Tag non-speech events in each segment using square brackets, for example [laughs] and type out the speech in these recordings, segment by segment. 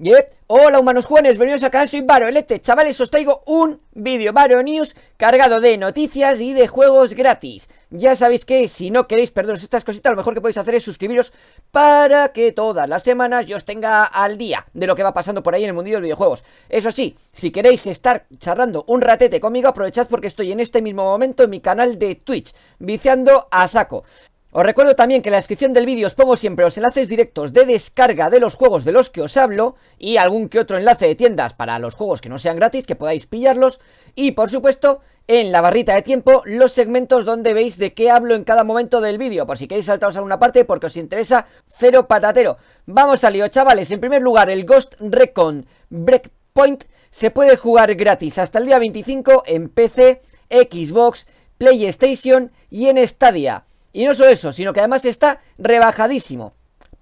Yep, Hola humanos jóvenes, bienvenidos acá canal, soy Barolete Chavales, os traigo un vídeo Baro News cargado de noticias y de juegos gratis Ya sabéis que si no queréis perderos estas cositas, lo mejor que podéis hacer es suscribiros Para que todas las semanas yo os tenga al día de lo que va pasando por ahí en el mundillo de los videojuegos Eso sí, si queréis estar charlando un ratete conmigo, aprovechad porque estoy en este mismo momento en mi canal de Twitch Viciando a saco os recuerdo también que en la descripción del vídeo os pongo siempre los enlaces directos de descarga de los juegos de los que os hablo y algún que otro enlace de tiendas para los juegos que no sean gratis, que podáis pillarlos. Y por supuesto, en la barrita de tiempo, los segmentos donde veis de qué hablo en cada momento del vídeo, por si queréis saltaros a una parte porque os interesa cero patatero. Vamos al lío, chavales. En primer lugar, el Ghost Recon Breakpoint se puede jugar gratis hasta el día 25 en PC, Xbox, PlayStation y en Stadia. Y no solo eso, sino que además está rebajadísimo.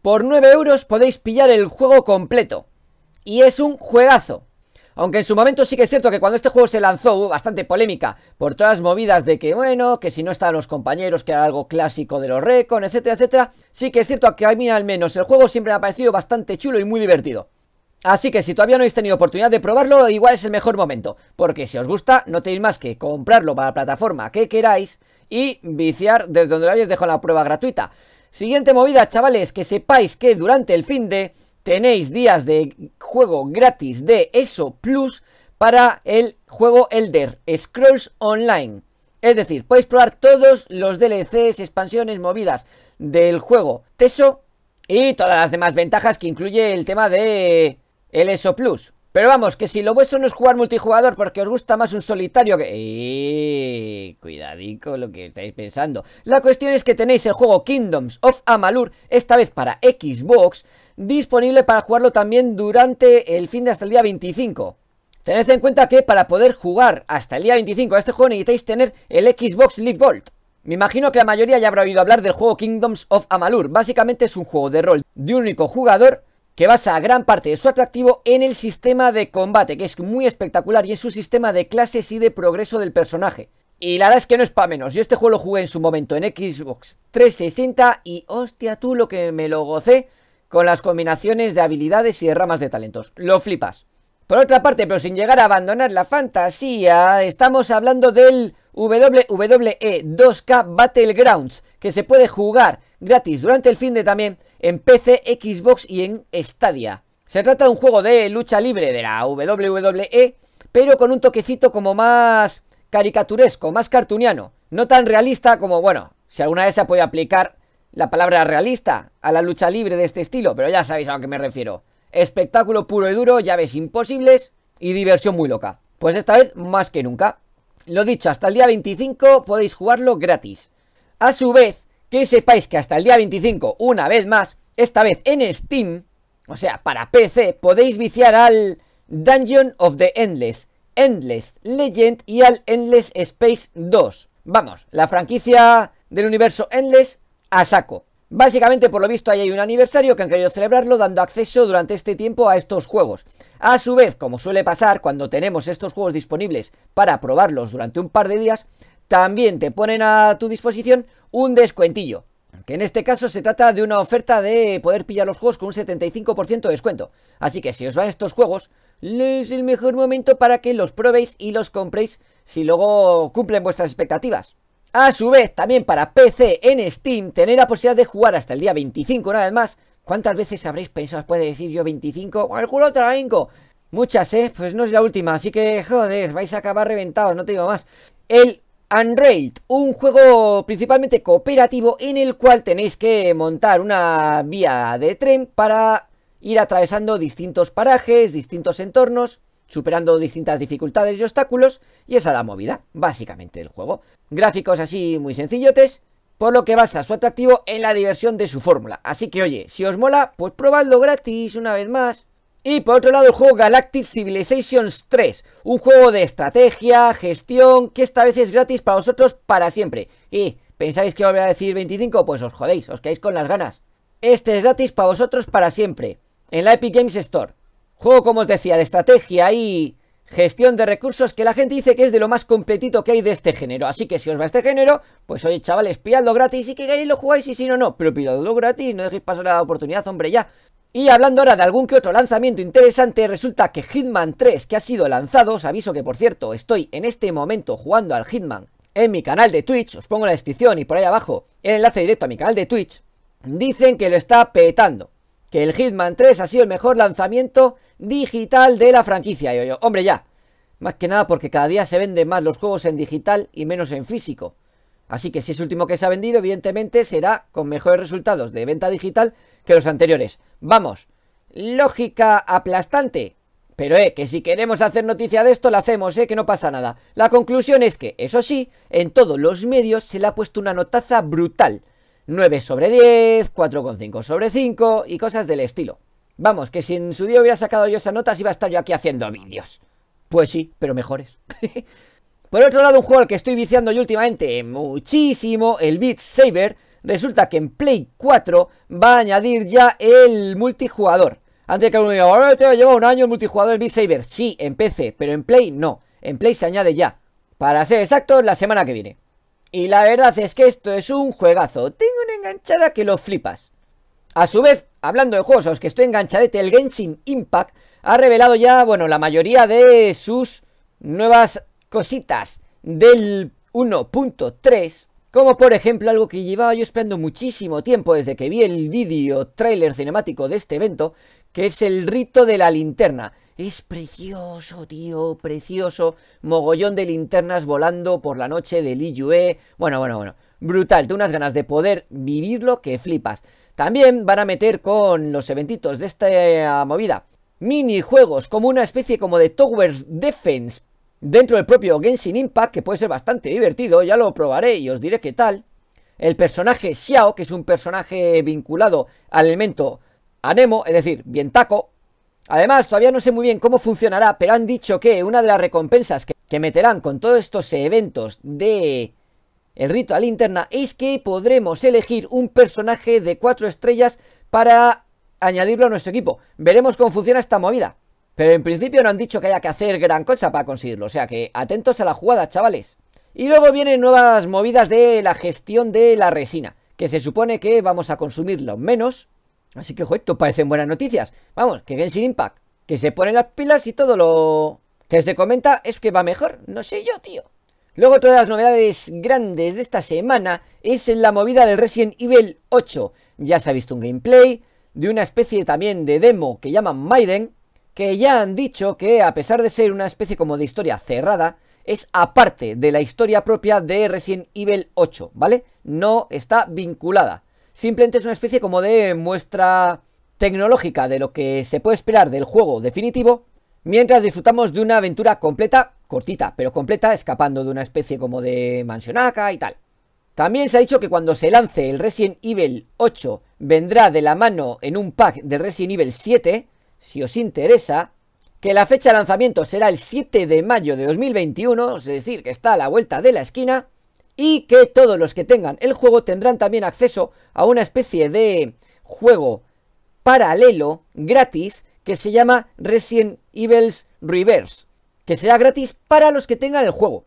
Por 9 euros podéis pillar el juego completo. Y es un juegazo. Aunque en su momento sí que es cierto que cuando este juego se lanzó hubo bastante polémica por todas las movidas de que, bueno, que si no estaban los compañeros, que era algo clásico de los Recon, etcétera, etcétera. Sí que es cierto que a mí al menos el juego siempre me ha parecido bastante chulo y muy divertido. Así que si todavía no habéis tenido oportunidad de probarlo, igual es el mejor momento, porque si os gusta, no tenéis más que comprarlo para la plataforma que queráis y viciar desde donde lo habéis dejado la prueba gratuita. Siguiente movida, chavales, que sepáis que durante el fin de tenéis días de juego gratis de ESO Plus para el juego Elder Scrolls Online. Es decir, podéis probar todos los DLCs, expansiones, movidas del juego Teso y todas las demás ventajas que incluye el tema de ESO Plus. Pero vamos, que si lo vuestro no es jugar multijugador porque os gusta más un solitario que... Eh, cuidadico lo que estáis pensando. La cuestión es que tenéis el juego Kingdoms of Amalur, esta vez para Xbox, disponible para jugarlo también durante el fin de hasta el día 25. Tened en cuenta que para poder jugar hasta el día 25 a este juego necesitáis tener el Xbox Live Gold. Me imagino que la mayoría ya habrá oído hablar del juego Kingdoms of Amalur. Básicamente es un juego de rol de un único jugador que basa gran parte de su atractivo en el sistema de combate, que es muy espectacular, y en su sistema de clases y de progreso del personaje. Y la verdad es que no es para menos. Yo este juego lo jugué en su momento en Xbox 360 y hostia tú lo que me lo gocé con las combinaciones de habilidades y de ramas de talentos. Lo flipas. Por otra parte, pero sin llegar a abandonar la fantasía, estamos hablando del WWE 2K Battlegrounds, que se puede jugar gratis durante el fin de también en PC, Xbox y en Stadia. Se trata de un juego de lucha libre de la WWE, pero con un toquecito como más caricaturesco, más cartuniano, no tan realista como, bueno, si alguna vez se puede aplicar la palabra realista a la lucha libre de este estilo, pero ya sabéis a lo que me refiero espectáculo puro y duro, llaves imposibles y diversión muy loca. Pues esta vez más que nunca. Lo dicho, hasta el día 25 podéis jugarlo gratis. A su vez, que sepáis que hasta el día 25, una vez más, esta vez en Steam, o sea, para PC, podéis viciar al Dungeon of the Endless, Endless Legend y al Endless Space 2. Vamos, la franquicia del universo Endless a saco. Básicamente, por lo visto, ahí hay un aniversario que han querido celebrarlo dando acceso durante este tiempo a estos juegos. A su vez, como suele pasar cuando tenemos estos juegos disponibles para probarlos durante un par de días, también te ponen a tu disposición un descuentillo. Que en este caso se trata de una oferta de poder pillar los juegos con un 75% de descuento. Así que si os van estos juegos, es el mejor momento para que los probéis y los compréis si luego cumplen vuestras expectativas. A su vez, también para PC en Steam, tener la posibilidad de jugar hasta el día 25 nada más. ¿Cuántas veces habréis pensado, puede decir yo 25? ¿Alguna otra vengo. Muchas, ¿eh? Pues no es la última, así que, joder, vais a acabar reventados, no te digo más. El Unrailed, un juego principalmente cooperativo en el cual tenéis que montar una vía de tren para ir atravesando distintos parajes, distintos entornos superando distintas dificultades y obstáculos, y esa es la movida, básicamente, del juego. Gráficos así muy sencillotes, por lo que basa su atractivo en la diversión de su fórmula. Así que oye, si os mola, pues probadlo gratis una vez más. Y por otro lado el juego Galactic Civilizations 3, un juego de estrategia, gestión, que esta vez es gratis para vosotros para siempre. Y pensáis que os voy a decir 25, pues os jodéis, os quedáis con las ganas. Este es gratis para vosotros para siempre, en la Epic Games Store. Juego, como os decía, de estrategia y gestión de recursos que la gente dice que es de lo más completito que hay de este género. Así que si os va este género, pues oye, chavales, pilladlo gratis y que queréis lo jugáis y si no, no. Pero pilladlo gratis, no dejéis pasar la oportunidad, hombre, ya. Y hablando ahora de algún que otro lanzamiento interesante, resulta que Hitman 3, que ha sido lanzado, os aviso que por cierto, estoy en este momento jugando al Hitman en mi canal de Twitch, os pongo la descripción y por ahí abajo el enlace directo a mi canal de Twitch, dicen que lo está petando que el Hitman 3 ha sido el mejor lanzamiento digital de la franquicia. Y yo, hombre, ya. Más que nada porque cada día se venden más los juegos en digital y menos en físico. Así que si es el último que se ha vendido, evidentemente será con mejores resultados de venta digital que los anteriores. Vamos, lógica aplastante. Pero eh, que si queremos hacer noticia de esto, la hacemos, eh, que no pasa nada. La conclusión es que, eso sí, en todos los medios se le ha puesto una notaza brutal 9 sobre 10, 4,5 sobre 5 y cosas del estilo. Vamos, que si en su día hubiera sacado yo esas notas iba a estar yo aquí haciendo vídeos. Pues sí, pero mejores. [laughs] Por otro lado, un juego al que estoy viciando yo últimamente muchísimo, el Beat Saber, resulta que en Play 4 va a añadir ya el multijugador. Antes que uno diga, te lleva un año el multijugador del Beat Saber. Sí, en PC, pero en Play no. En Play se añade ya. Para ser exacto la semana que viene. Y la verdad es que esto es un juegazo. Tengo una enganchada que lo flipas. A su vez, hablando de juegos a los que estoy enganchadete, el Genshin Impact ha revelado ya, bueno, la mayoría de sus nuevas cositas del 1.3. Como por ejemplo algo que llevaba yo esperando muchísimo tiempo desde que vi el vídeo trailer cinemático de este evento, que es el rito de la linterna. Es precioso, tío, precioso. Mogollón de linternas volando por la noche del Li e. Bueno, bueno, bueno. Brutal, Tengo unas ganas de poder vivirlo que flipas. También van a meter con los eventitos de esta eh, movida minijuegos, como una especie como de Tower Defense dentro del propio Genshin Impact, que puede ser bastante divertido. Ya lo probaré y os diré qué tal. El personaje Xiao, que es un personaje vinculado al elemento Anemo, es decir, bien taco. Además, todavía no sé muy bien cómo funcionará, pero han dicho que una de las recompensas que, meterán con todos estos eventos de el rito a linterna es que podremos elegir un personaje de cuatro estrellas para añadirlo a nuestro equipo. Veremos cómo funciona esta movida. Pero en principio no han dicho que haya que hacer gran cosa para conseguirlo. O sea que atentos a la jugada, chavales. Y luego vienen nuevas movidas de la gestión de la resina. Que se supone que vamos a consumirlo menos. Así que, joder, esto parecen buenas noticias. Vamos, que sin Impact, que se ponen las pilas y todo lo que se comenta es que va mejor. No sé yo, tío. Luego, todas las novedades grandes de esta semana es en la movida del Resident Evil 8. Ya se ha visto un gameplay de una especie también de demo que llaman Maiden, que ya han dicho que a pesar de ser una especie como de historia cerrada, es aparte de la historia propia de Resident Evil 8, ¿vale? No está vinculada. Simplemente es una especie como de muestra tecnológica de lo que se puede esperar del juego definitivo, mientras disfrutamos de una aventura completa, cortita, pero completa, escapando de una especie como de mansionaca y tal. También se ha dicho que cuando se lance el Resident Evil 8 vendrá de la mano en un pack de Resident Evil 7, si os interesa, que la fecha de lanzamiento será el 7 de mayo de 2021, es decir, que está a la vuelta de la esquina, y que todos los que tengan el juego tendrán también acceso a una especie de juego paralelo gratis que se llama Resident Evil's Reverse, que será gratis para los que tengan el juego,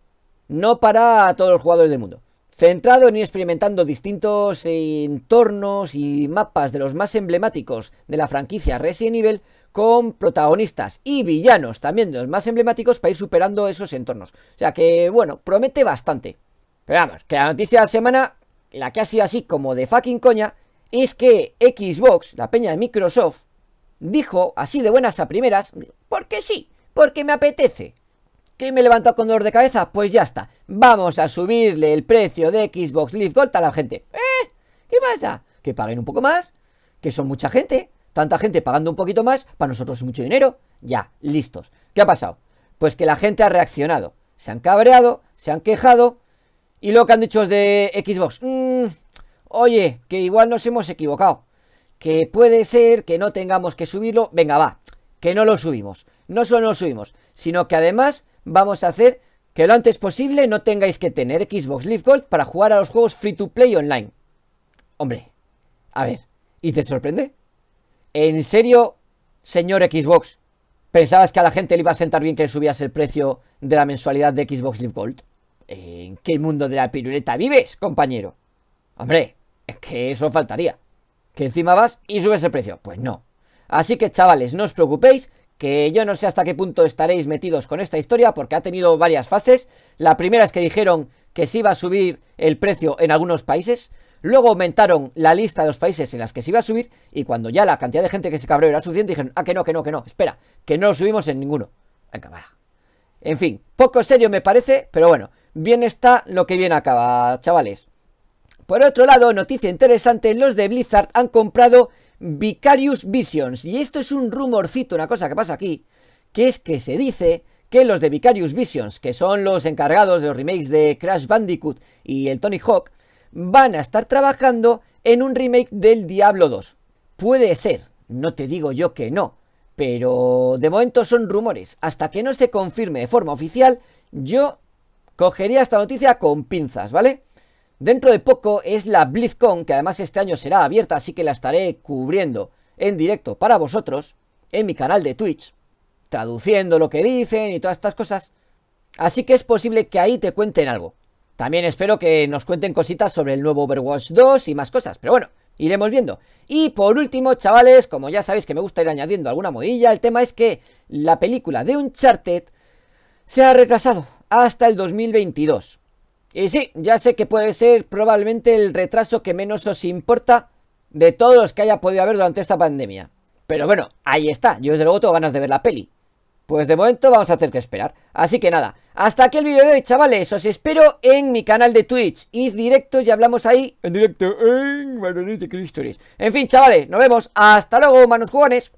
no para todos los jugadores del mundo. Centrado en ir experimentando distintos entornos y mapas de los más emblemáticos de la franquicia Resident Evil, con protagonistas y villanos también de los más emblemáticos para ir superando esos entornos. O sea que, bueno, promete bastante. Pero vamos, que la noticia de la semana, la que ha sido así como de fucking coña, es que Xbox, la peña de Microsoft, dijo así de buenas a primeras, porque sí, porque me apetece. ¿Que me levantó con dolor de cabeza? Pues ya está. Vamos a subirle el precio de Xbox Live Gold a la gente. ¿Eh? ¿Qué pasa? Que paguen un poco más, que son mucha gente. Tanta gente pagando un poquito más, para nosotros es mucho dinero. Ya, listos. ¿Qué ha pasado? Pues que la gente ha reaccionado. Se han cabreado, se han quejado y lo que han dicho de Xbox. Mm, oye, que igual nos hemos equivocado. Que puede ser que no tengamos que subirlo. Venga, va. Que no lo subimos. No solo no lo subimos, sino que además vamos a hacer que lo antes posible no tengáis que tener Xbox Live Gold para jugar a los juegos free to play online. Hombre, a ver, ¿y te sorprende? ¿En serio, señor Xbox, pensabas que a la gente le iba a sentar bien que subías el precio de la mensualidad de Xbox Live Gold? ¿En qué mundo de la piruleta vives, compañero? Hombre, es que eso faltaría. ¿Que encima vas y subes el precio? Pues no. Así que chavales, no os preocupéis, que yo no sé hasta qué punto estaréis metidos con esta historia, porque ha tenido varias fases. La primera es que dijeron que se iba a subir el precio en algunos países, luego aumentaron la lista de los países en las que se iba a subir, y cuando ya la cantidad de gente que se cabreó era suficiente, dijeron, ah, que no, que no, que no, espera, que no lo subimos en ninguno. Venga, En fin, poco serio me parece, pero bueno, Bien está lo que bien acaba, chavales. Por otro lado, noticia interesante, los de Blizzard han comprado Vicarious Visions. Y esto es un rumorcito, una cosa que pasa aquí, que es que se dice que los de Vicarious Visions, que son los encargados de los remakes de Crash Bandicoot y el Tony Hawk, van a estar trabajando en un remake del Diablo 2. Puede ser, no te digo yo que no, pero de momento son rumores. Hasta que no se confirme de forma oficial, yo cogería esta noticia con pinzas, ¿vale? Dentro de poco es la BlizzCon, que además este año será abierta, así que la estaré cubriendo en directo para vosotros, en mi canal de Twitch, traduciendo lo que dicen y todas estas cosas. Así que es posible que ahí te cuenten algo. También espero que nos cuenten cositas sobre el nuevo Overwatch 2 y más cosas, pero bueno, iremos viendo. Y por último, chavales, como ya sabéis que me gusta ir añadiendo alguna modilla, el tema es que la película de Uncharted se ha retrasado hasta el 2022. Y sí, ya sé que puede ser probablemente el retraso que menos os importa de todos los que haya podido haber durante esta pandemia. Pero bueno, ahí está. Yo desde luego tengo ganas de ver la peli. Pues de momento vamos a tener que esperar. Así que nada, hasta aquí el vídeo de hoy, chavales. Os espero en mi canal de Twitch. Y directo, y hablamos ahí. En directo, en Marones de En fin, chavales, nos vemos. Hasta luego, manos jugones.